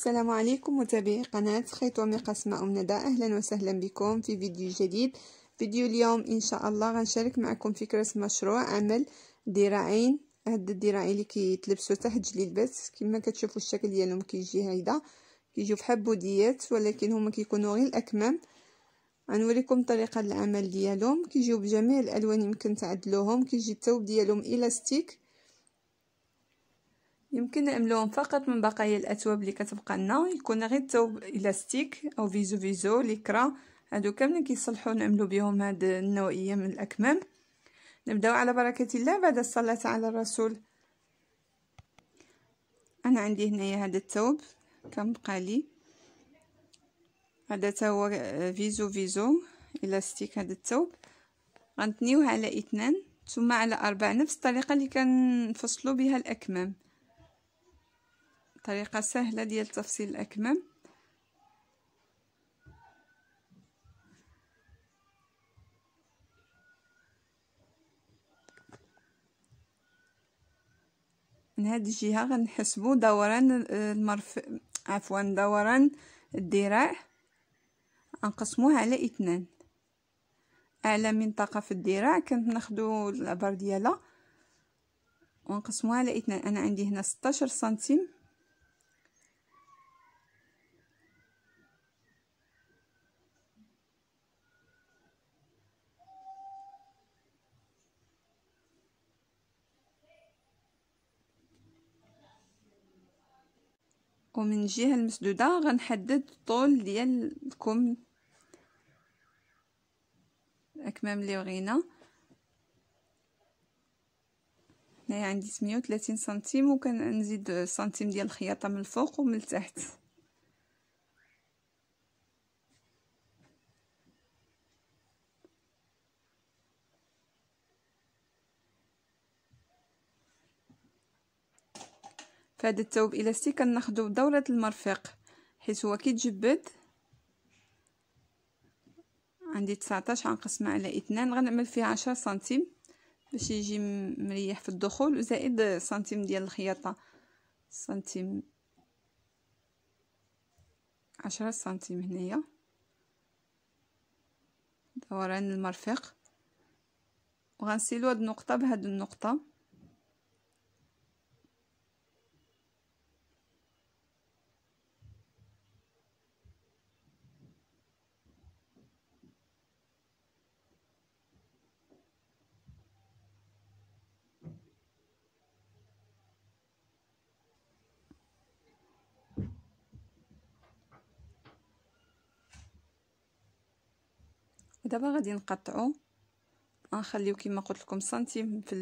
السلام عليكم متابعي قناة خيط وميقة اسماء ندى أهلا وسهلا بكم في فيديو جديد فيديو اليوم إن شاء الله غنشارك معكم فكرة مشروع عمل ذراعين هاد الذراعين اللي كيتلبسوا تحت جليبات كما كتشوفوا الشكل ديالهم كيجي هيدا كيجيو في حبوديات ولكن هما كيكونوا غير الأكمام غنوريكم طريقة العمل ديالهم كيجيو بجميع الألوان يمكن تعدلوهم كيجي الثوب ديالهم إلاستيك يمكن نعملوهم فقط من بقايا الاثواب اللي كتبقى لنا يكون غير ثوب الاستيك او فيزو فيزو ليكرا هادو كاملين كيصلحوا نعملو بهم هاد النوعيه من الاكمام نبداو على بركه الله بعد الصلاه على الرسول انا عندي هنايا هذا الثوب كم بقى لي هذا تاهو فيزو فيزو الاستيك هذا الثوب غنتنيوه على اثنان ثم على اربع نفس الطريقه اللي كنفصلوا بها الاكمام طريقة سهلة ديال تفصيل الأكمام من هاد الجهة غنحسبو دوران آه، المرف عفوا دوران الذراع غنقسموه على اثنان اعلى منطقة في الذراع كناخدو العبر ديالها ونقسموها على اثنان انا عندي هنا 16 سنتيم ومن الجهة المسدودة غنحدد الطول ديال الكم الأكمام اللي بغينا هنايا عندي 38 سنتيم وكنزيد سنتيم ديال الخياطة من الفوق ومن التحت فهاد الثوب إلاستي كناخدو بدورة المرفق حيت هو كيتجبد عندي 19 غنقسمها على اثنان غنعمل فيها 10 سنتيم باش يجي مريح في الدخول وزائد سنتيم ديال الخياطه سنتيم 10 سنتيم هنايا دوران المرفق وغنسيلو هاد النقطه بهاد النقطه دابا غادي نقطعو غنخليو آه، كما قلت لكم سنتيم في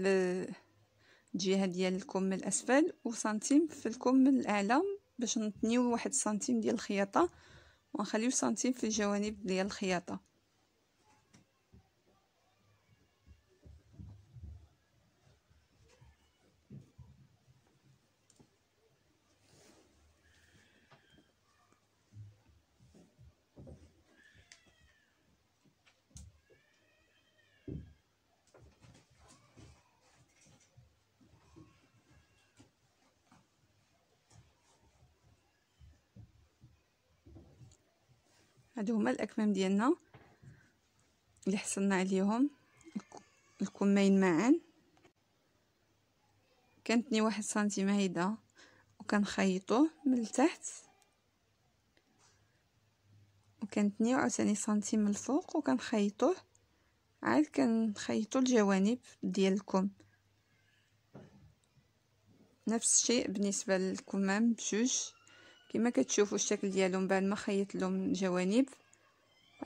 الجهه ديال الكم من الاسفل وسنتيم في الكم من الاعلى باش نتنيو واحد سنتيم ديال الخياطه ونخليو آه، سنتيم في الجوانب ديال الخياطه هادو هما الاكمام ديالنا اللي حصلنا عليهم الكمين معا كانتني واحد سنتيم هيدا وكنخيطوه من التحت وكانتني عاوتاني سنتيم من الفوق وكنخيطوه عاد كنخيطو الجوانب ديال الكم نفس الشيء بالنسبه للكمام بجوج كما كتشوفوا الشكل ديالهم بعد ما خيط لهم الجوانب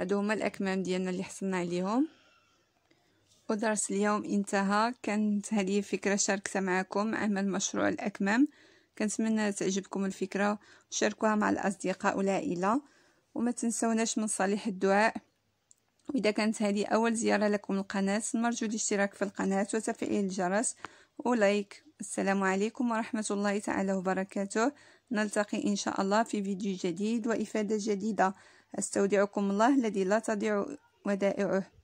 هادو هما الاكمام ديالنا اللي حصلنا عليهم ودرس اليوم انتهى كانت هذه فكره شاركتها معكم عمل مشروع الاكمام كنتمنى تعجبكم الفكره وشاركوها مع الاصدقاء والعائله وما تنسوناش من صالح الدعاء واذا كانت هذه اول زياره لكم القناه نرجو الاشتراك في القناه وتفعيل الجرس ولايك السلام عليكم ورحمة الله تعالى وبركاته نلتقي إن شاء الله في فيديو جديد وإفادة جديدة أستودعكم الله الذي لا تضيع ودائعه